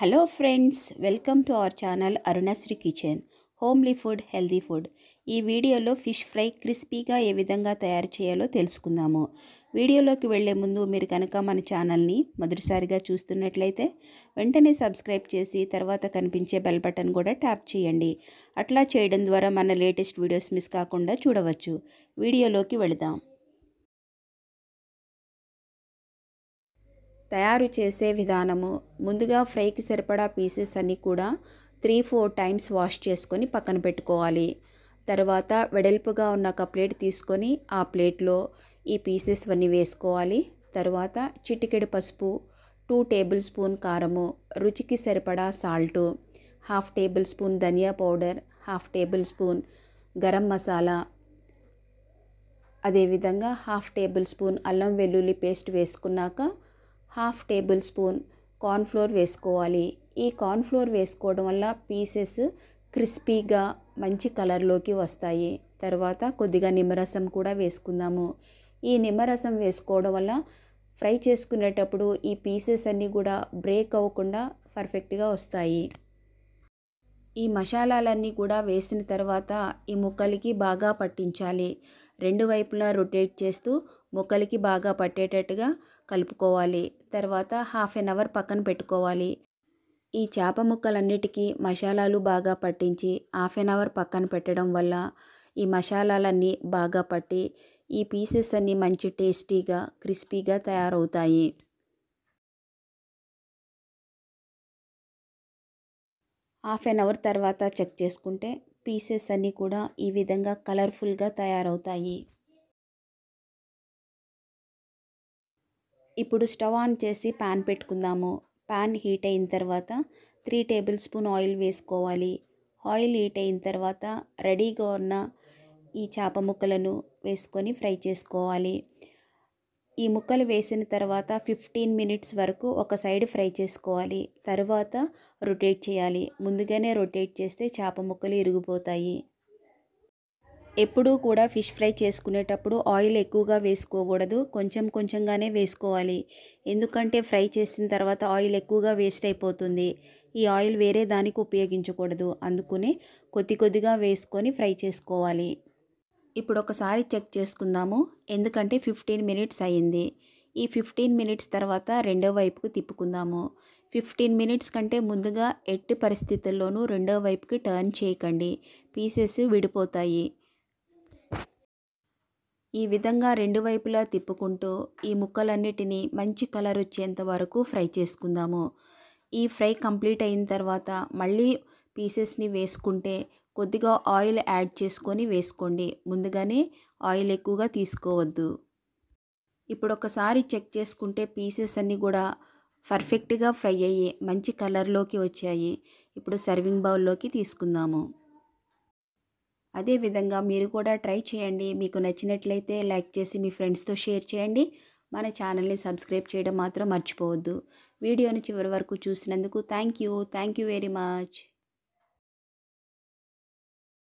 hello friends welcome to our channel Arunashri kitchen homely food healthy food ఈ వీడియోలో fish fry క్రిస్పీగా ఏ విధంగా తయారు చేయాలో తెలుసుకుందాము వీడియోలోకి వెళ్లే ముందు మీరు కనుక మన ఛానల్ని మొదటిసారిగా చూస్తున్నట్లయితే వెంటనే సబ్స్క్రైబ్ చేసి తర్వాత కనిపించే బెల్ బటన్ కూడా ట్యాప్ చేయండి అట్లా చేయడం ద్వారా మన లేటెస్ట్ వీడియోస్ మిస్ కాకుండా చూడవచ్చు వీడియోలోకి వెళదాం తయారు చేసే విధానము ముందుగా ఫ్రైకి సరిపడా పీసెస్ అన్నీ కూడా త్రీ ఫోర్ టైమ్స్ వాష్ చేసుకొని పక్కన పెట్టుకోవాలి తర్వాత వెడల్పుగా ఉన్న ఒక ప్లేట్ తీసుకొని ఆ ప్లేట్లో ఈ పీసెస్ అన్నీ వేసుకోవాలి తర్వాత చిటికెడు పసుపు టూ టేబుల్ స్పూన్ కారము రుచికి సరిపడా సాల్టు హాఫ్ టేబుల్ స్పూన్ ధనియా powder half table spoon garam masala అదేవిధంగా హాఫ్ టేబుల్ స్పూన్ అల్లం వెల్లుల్లి పేస్ట్ వేసుకున్నాక హాఫ్ టేబుల్ స్పూన్ కార్న్ఫ్లోర్ వేసుకోవాలి ఈ కార్న్ఫ్లోర్ వేసుకోవడం వల్ల పీసెస్ క్రిస్పీగా మంచి కలర్లోకి వస్తాయి తర్వాత కొద్దిగా నిమ్మరసం కూడా వేసుకుందాము ఈ నిమ్మరసం వేసుకోవడం వల్ల ఫ్రై చేసుకునేటప్పుడు ఈ పీసెస్ అన్నీ కూడా బ్రేక్ అవ్వకుండా పర్ఫెక్ట్గా వస్తాయి ఈ మసాలాలన్నీ కూడా వేసిన తర్వాత ఈ ముక్కలకి బాగా పట్టించాలి రెండు వైపులా రొటేట్ చేస్తూ ముక్కలకి బాగా పట్టేటట్టుగా కలుపుకోవాలి తర్వాత హాఫ్ ఎన్ అవర్ పక్కన పెట్టుకోవాలి ఈ చేప ముక్కలన్నిటికీ మసాలాలు బాగా పట్టించి హాఫ్ ఎన్ అవర్ పక్కన పెట్టడం వల్ల ఈ మసాలాలన్నీ బాగా పట్టి ఈ పీసెస్ అన్నీ మంచి టేస్టీగా క్రిస్పీగా తయారవుతాయి హాఫ్ ఎన్ అవర్ తర్వాత చెక్ చేసుకుంటే పీసెస్ అన్నీ కూడా ఈ విధంగా కలర్ఫుల్గా తయారవుతాయి ఇప్పుడు స్టవ్ ఆన్ చేసి ప్యాన్ పెట్టుకుందాము ప్యాన్ హీట్ అయిన తర్వాత త్రీ టేబుల్ స్పూన్ ఆయిల్ వేసుకోవాలి ఆయిల్ హీట్ అయిన తర్వాత రెడీగా ఉన్న ఈ చేప ముక్కలను వేసుకొని ఫ్రై చేసుకోవాలి ఈ ముక్కలు వేసిన తర్వాత ఫిఫ్టీన్ మినిట్స్ వరకు ఒక సైడ్ ఫ్రై చేసుకోవాలి తర్వాత రొటేట్ చేయాలి ముందుగానే రొటేట్ చేస్తే చేప ముక్కలు ఇరిగిపోతాయి ఎప్పుడూ కూడా ఫిష్ ఫ్రై చేసుకునేటప్పుడు ఆయిల్ ఎక్కువగా వేసుకోకూడదు కొంచెం కొంచెంగానే వేసుకోవాలి ఎందుకంటే ఫ్రై చేసిన తర్వాత ఆయిల్ ఎక్కువగా వేస్ట్ అయిపోతుంది ఈ ఆయిల్ వేరే దానికి ఉపయోగించకూడదు అందుకునే కొద్ది కొద్దిగా వేసుకొని ఫ్రై చేసుకోవాలి ఇప్పుడు ఒకసారి చెక్ చేసుకుందాము ఎందుకంటే ఫిఫ్టీన్ మినిట్స్ అయ్యింది ఈ ఫిఫ్టీన్ మినిట్స్ తర్వాత రెండో వైపుకు తిప్పుకుందాము ఫిఫ్టీన్ మినిట్స్ కంటే ముందుగా ఎట్టి పరిస్థితుల్లోనూ రెండో వైపుకి టర్న్ చేయకండి పీసెస్ విడిపోతాయి ఈ విధంగా రెండు వైపులా తిప్పుకుంటూ ఈ ముక్కలన్నిటినీ మంచి కలర్ వచ్చేంత వరకు ఫ్రై చేసుకుందాము ఈ ఫ్రై కంప్లీట్ అయిన తర్వాత మళ్ళీ పీసెస్ని వేసుకుంటే కొద్దిగా ఆయిల్ యాడ్ చేసుకొని వేసుకోండి ముందుగానే ఆయిల్ ఎక్కువగా తీసుకోవద్దు ఇప్పుడు ఒకసారి చెక్ చేసుకుంటే పీసెస్ అన్నీ కూడా పర్ఫెక్ట్గా ఫ్రై అయ్యి మంచి కలర్లోకి వచ్చాయి ఇప్పుడు సర్వింగ్ బౌల్లోకి తీసుకుందాము అదేవిధంగా మీరు కూడా ట్రై చేయండి మీకు నచ్చినట్లయితే లైక్ చేసి మీ ఫ్రెండ్స్తో షేర్ చేయండి మన ఛానల్ని సబ్స్క్రైబ్ చేయడం మాత్రం మర్చిపోవద్దు వీడియోని చివరి వరకు చూసినందుకు thank you thank you very much